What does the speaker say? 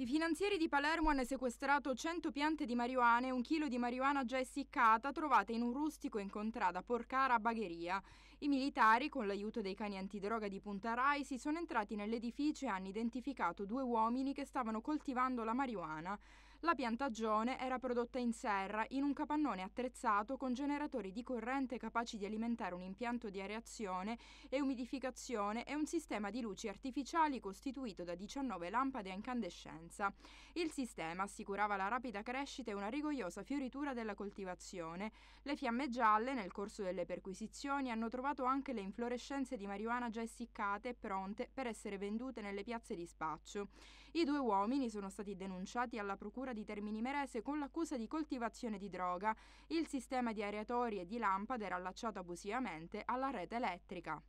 I finanzieri di Palermo hanno sequestrato 100 piante di marijuana e un chilo di marijuana già essiccata trovate in un rustico in contrada Porcara a Bagheria. I militari, con l'aiuto dei cani antidroga di Punta Rai, si sono entrati nell'edificio e hanno identificato due uomini che stavano coltivando la marijuana. La piantagione era prodotta in serra in un capannone attrezzato con generatori di corrente capaci di alimentare un impianto di areazione e umidificazione e un sistema di luci artificiali costituito da 19 lampade a incandescenza. Il sistema assicurava la rapida crescita e una rigogliosa fioritura della coltivazione. Le fiamme gialle nel corso delle perquisizioni hanno trovato anche le inflorescenze di marijuana già essiccate e pronte per essere vendute nelle piazze di spaccio. I due uomini sono stati denunciati alla procura procura di Termini Merese con l'accusa di coltivazione di droga. Il sistema di areatori e di lampade era allacciato abusivamente alla rete elettrica.